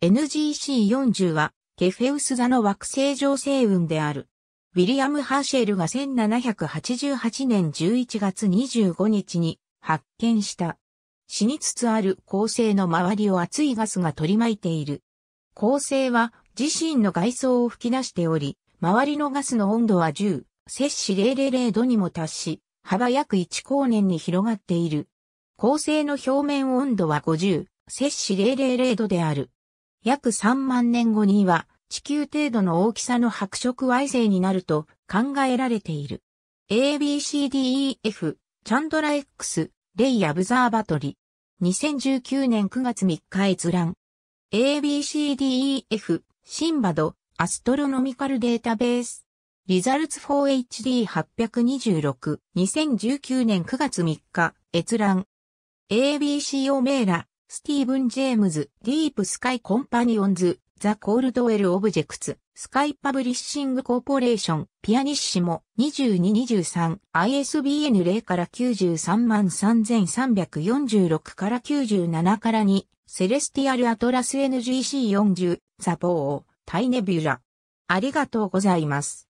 NGC40 は、ケフェウス座の惑星上星雲である。ウィリアム・ハーシェルが1788年11月25日に発見した。死につつある恒星の周りを熱いガスが取り巻いている。恒星は自身の外装を吹き出しており、周りのガスの温度は10、摂氏000度にも達し、幅約1光年に広がっている。恒星の表面温度は50、摂氏000度である。約3万年後には地球程度の大きさの白色矮星になると考えられている。ABCDEF、チャンドラ X、レイ・アブザーバトリ。2019年9月3日閲覧。ABCDEF、シンバド、アストロノミカルデータベース。リザルツ 4HD826、2019年9月3日、閲覧。ABC オメーラ、スティーブン・ジェームズ、ディープスカイ・コンパニオンズ、ザ・コールドウェル・オブジェクツ、スカイ・パブリッシング・コーポレーション、ピアニッシモ、2223、ISBN 0から933,3346から97から2、セレスティアル・アトラス NGC40、ザ・ボー、タイネビュラ。ありがとうございます。